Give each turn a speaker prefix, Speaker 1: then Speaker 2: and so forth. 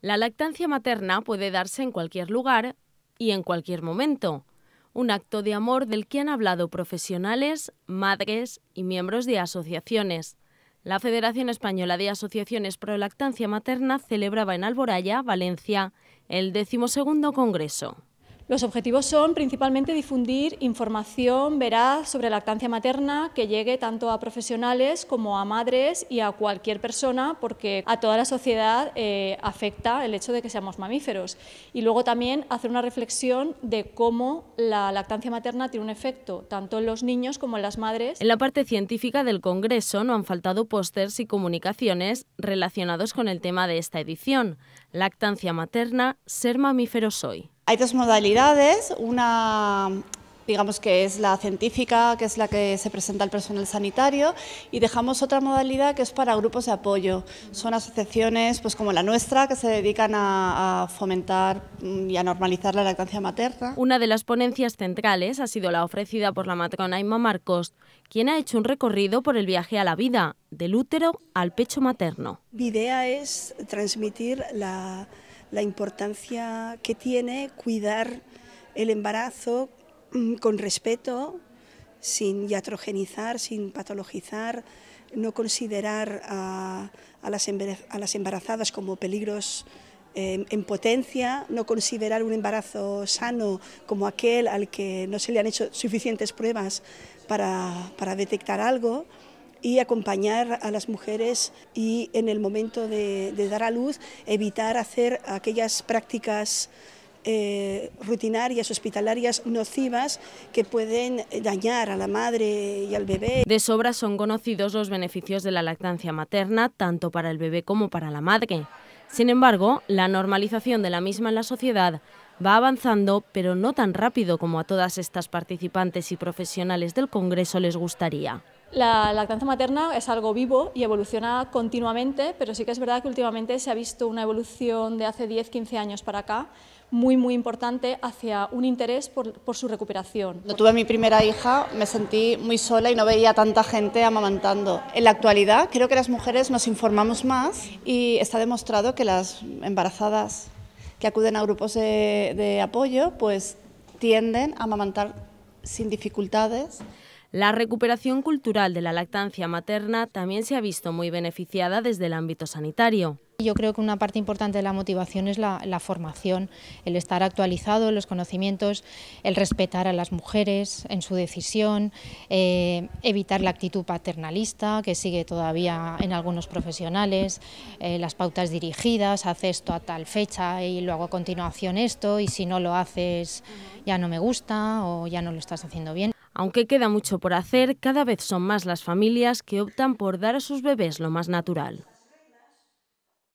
Speaker 1: La lactancia materna puede darse en cualquier lugar y en cualquier momento, un acto de amor del que han hablado profesionales, madres y miembros de asociaciones. La Federación Española de Asociaciones Pro Lactancia Materna celebraba en Alboraya, Valencia, el decimosegundo Congreso. Los objetivos son
Speaker 2: principalmente difundir información veraz sobre lactancia materna que llegue tanto a profesionales como a madres y a cualquier persona, porque a toda la sociedad eh, afecta el hecho de que seamos mamíferos. Y luego también hacer una reflexión de cómo la lactancia materna tiene un efecto tanto en los niños como en las madres. En
Speaker 1: la parte científica del Congreso no han faltado pósters y comunicaciones relacionados con el tema de esta edición, lactancia materna, ser mamíferos hoy.
Speaker 3: Hay dos modalidades, una digamos que es la científica, que es la que se presenta al personal sanitario, y dejamos otra modalidad que es para grupos de apoyo. Son asociaciones pues, como la nuestra que se dedican a, a fomentar y a normalizar la lactancia materna.
Speaker 1: Una de las ponencias centrales ha sido la ofrecida por la matrona Inma Marcos, quien ha hecho un recorrido por el viaje a la vida, del útero al pecho materno.
Speaker 4: Mi idea es transmitir la la importancia que tiene cuidar el embarazo mm, con respeto, sin iatrogenizar, sin patologizar, no considerar a, a, las, embarazadas como peligros em, en potencia, no considerar un embarazo sano como aquel al que no se le han hecho suficientes pruebas para, para detectar algo y acompañar a las mujeres y en el momento de, dar a luz evitar hacer aquellas prácticas eh, rutinarias, hospitalarias, nocivas, que pueden dañar a la madre y al bebé.
Speaker 1: De sobra son conocidos los beneficios de la lactancia materna, tanto para el bebé como para la madre. Sin embargo, la normalización de la misma en la sociedad va avanzando, pero no tan rápido como a todas estas participantes y profesionales del Congreso les gustaría.
Speaker 2: La lactancia materna es algo vivo y evoluciona continuamente, pero sí que es verdad que últimamente se ha visto una evolución de hace 10-15 años para acá muy, muy importante hacia un interés por, su recuperación.
Speaker 3: Cuando tuve mi primera hija me sentí muy sola y no veía tanta gente amamantando. En la actualidad creo que las mujeres nos informamos más y está demostrado que las embarazadas que acuden a grupos de, de apoyo pues tienden a amamantar sin dificultades
Speaker 1: la recuperación cultural de la lactancia materna también se ha visto muy beneficiada desde el ámbito sanitario.
Speaker 5: Yo creo que una parte importante de la motivación es la, formación, el estar actualizado, los conocimientos, el respetar a las mujeres en su decisión, eh, evitar la actitud paternalista que sigue todavía en algunos profesionales, eh, las pautas dirigidas, hace esto a tal fecha y luego a continuación esto y si no lo haces ya no me gusta o ya no lo estás haciendo bien. Aunque queda mucho por hacer, cada vez son más las familias
Speaker 1: que optan por dar a sus bebés lo más natural.